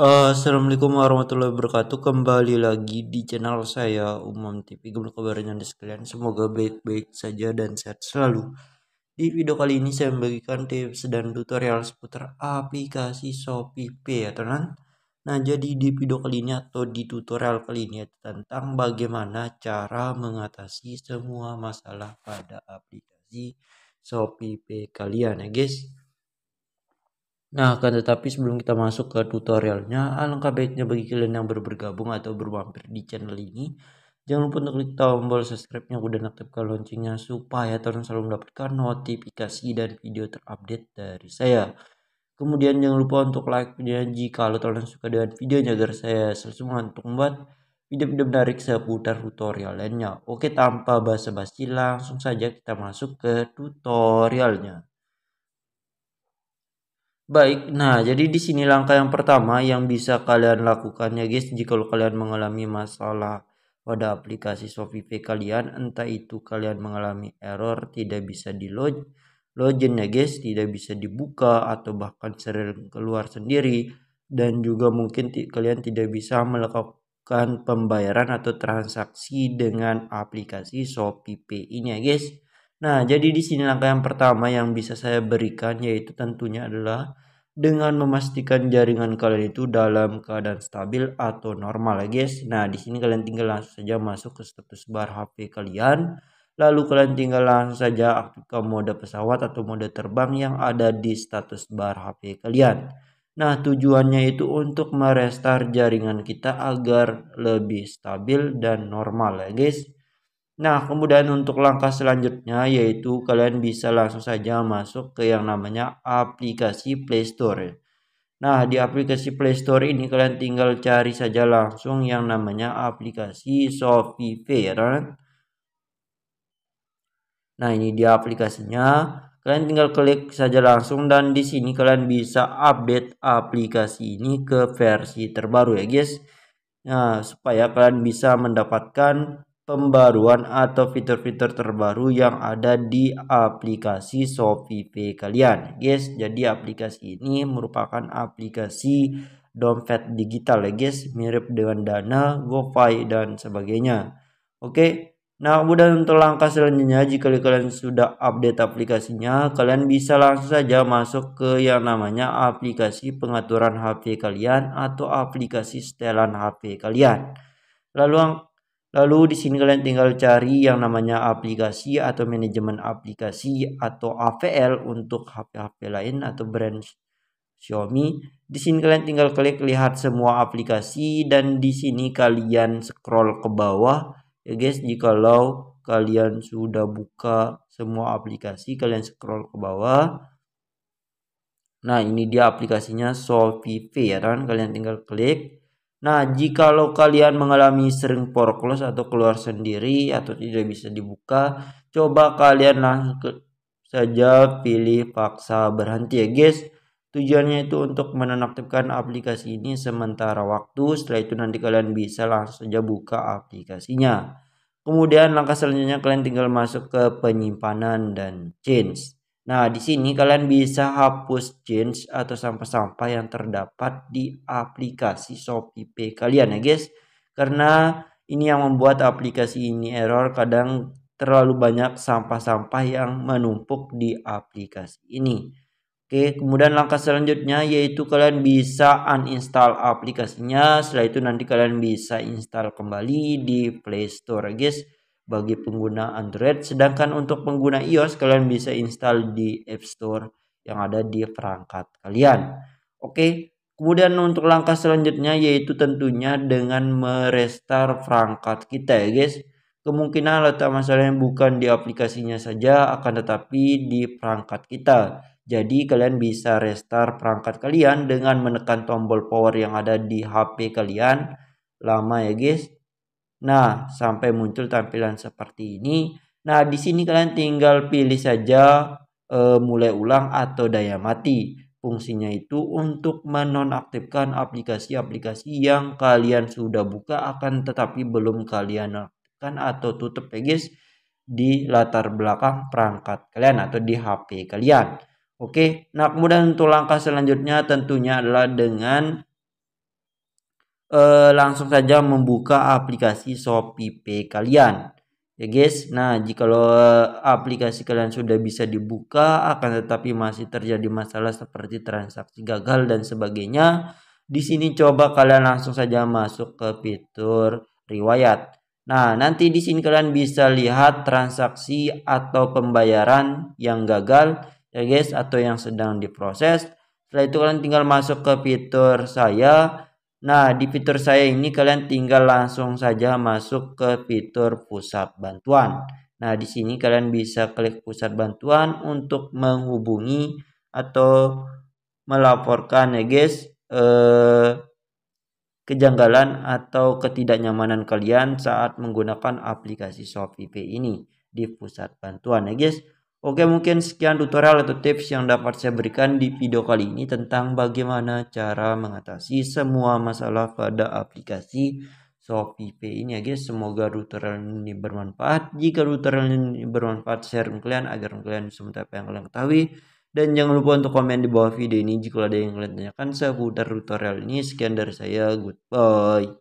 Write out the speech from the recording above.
Eh, Assalamualaikum warahmatullahi wabarakatuh Kembali lagi di channel saya umum TV Gimana kabarnya anda sekalian Semoga baik-baik saja dan sehat selalu Di video kali ini saya membagikan tips dan tutorial seputar aplikasi Shopee Pay ya teman Nah jadi di video kali ini atau di tutorial kali ini Tentang bagaimana cara mengatasi semua masalah pada aplikasi Shopee Pay kalian ya guys Nah, akan tetapi sebelum kita masuk ke tutorialnya, alangkah ah, baiknya bagi kalian yang baru bergabung atau bermampir di channel ini, jangan lupa untuk klik tombol subscribe-nya dan aktifkan loncengnya supaya kalian selalu mendapatkan notifikasi dan video terupdate dari saya. Kemudian jangan lupa untuk like videonya jika kalian suka dengan videonya agar saya selalu semangat untuk membuat video-video menarik seputar tutorial lainnya. Oke, tanpa basa-basi langsung saja kita masuk ke tutorialnya. Baik, nah jadi di sini langkah yang pertama yang bisa kalian lakukan ya guys jika kalian mengalami masalah pada aplikasi Shopee kalian entah itu kalian mengalami error tidak bisa di log login ya guys tidak bisa dibuka atau bahkan sering keluar sendiri dan juga mungkin kalian tidak bisa melakukan pembayaran atau transaksi dengan aplikasi Shopee ini ya guys. Nah, jadi di sini langkah yang pertama yang bisa saya berikan yaitu tentunya adalah dengan memastikan jaringan kalian itu dalam keadaan stabil atau normal ya guys. Nah, di sini kalian tinggal langsung saja masuk ke status bar HP kalian. Lalu kalian tinggal langsung saja aktifkan mode pesawat atau mode terbang yang ada di status bar HP kalian. Nah, tujuannya itu untuk merestar jaringan kita agar lebih stabil dan normal ya guys. Nah, kemudian untuk langkah selanjutnya yaitu kalian bisa langsung saja masuk ke yang namanya aplikasi Play Store. Nah, di aplikasi Play Store ini kalian tinggal cari saja langsung yang namanya aplikasi Sofi Fair. Nah, ini dia aplikasinya. Kalian tinggal klik saja langsung dan di sini kalian bisa update aplikasi ini ke versi terbaru ya, guys. Nah, supaya kalian bisa mendapatkan pembaruan atau fitur-fitur terbaru yang ada di aplikasi Shopee kalian guys jadi aplikasi ini merupakan aplikasi dompet digital ya guys mirip dengan Dana, GoPay dan sebagainya oke nah kemudian untuk langkah selanjutnya jika kalian sudah update aplikasinya kalian bisa langsung saja masuk ke yang namanya aplikasi pengaturan HP kalian atau aplikasi setelan HP kalian lalu Lalu di sini kalian tinggal cari yang namanya aplikasi atau manajemen aplikasi atau AVL untuk HP-HP lain atau brand Xiaomi. Di sini kalian tinggal klik lihat semua aplikasi dan di sini kalian scroll ke bawah ya guys. Jikalau kalian sudah buka semua aplikasi, kalian scroll ke bawah. Nah, ini dia aplikasinya Solvi ya kan? Kalian tinggal klik Nah, jikalau kalian mengalami sering poros atau keluar sendiri atau tidak bisa dibuka, coba kalian langsung saja pilih paksa berhenti ya guys. Tujuannya itu untuk menonaktifkan aplikasi ini sementara waktu, setelah itu nanti kalian bisa langsung saja buka aplikasinya. Kemudian langkah selanjutnya kalian tinggal masuk ke penyimpanan dan change. Nah, di sini kalian bisa hapus change atau sampah-sampah yang terdapat di aplikasi Shopee Pay kalian ya guys. Karena ini yang membuat aplikasi ini error kadang terlalu banyak sampah-sampah yang menumpuk di aplikasi ini. Oke, kemudian langkah selanjutnya yaitu kalian bisa uninstall aplikasinya. Setelah itu nanti kalian bisa install kembali di Play Store, ya, guys bagi pengguna Android. Sedangkan untuk pengguna iOS kalian bisa install di App Store yang ada di perangkat kalian. Oke, kemudian untuk langkah selanjutnya yaitu tentunya dengan merestart perangkat kita ya guys. Kemungkinan letak masalahnya bukan di aplikasinya saja akan tetapi di perangkat kita. Jadi kalian bisa restart perangkat kalian dengan menekan tombol power yang ada di HP kalian. Lama ya guys. Nah, sampai muncul tampilan seperti ini. Nah, di sini kalian tinggal pilih saja e, mulai ulang atau daya mati. Fungsinya itu untuk menonaktifkan aplikasi-aplikasi yang kalian sudah buka akan tetapi belum kalian aktifkan atau tutup ya guys di latar belakang perangkat kalian atau di HP kalian. Oke, nah kemudian untuk langkah selanjutnya tentunya adalah dengan eh, langsung saja membuka aplikasi Shopee Pay kalian ya guys nah jika lo eh, aplikasi kalian sudah bisa dibuka akan tetapi masih terjadi masalah seperti transaksi gagal dan sebagainya di sini coba kalian langsung saja masuk ke fitur riwayat nah nanti di sini kalian bisa lihat transaksi atau pembayaran yang gagal ya guys atau yang sedang diproses setelah itu kalian tinggal masuk ke fitur saya Nah, di fitur saya ini kalian tinggal langsung saja masuk ke fitur pusat bantuan. Nah, di sini kalian bisa klik pusat bantuan untuk menghubungi atau melaporkan ya guys eh, kejanggalan atau ketidaknyamanan kalian saat menggunakan aplikasi Shopee Pay ini di pusat bantuan ya guys. Oke, mungkin sekian tutorial atau tips yang dapat saya berikan di video kali ini tentang bagaimana cara mengatasi semua masalah pada aplikasi ShopeePay ini ya guys. Semoga tutorial ini bermanfaat. Jika tutorial ini bermanfaat, share ke kalian agar kalian bisa mengetahui apa yang kalian ketahui. Dan jangan lupa untuk komen di bawah video ini jika ada yang kalian tanyakan seputar tutorial ini. Sekian dari saya, goodbye.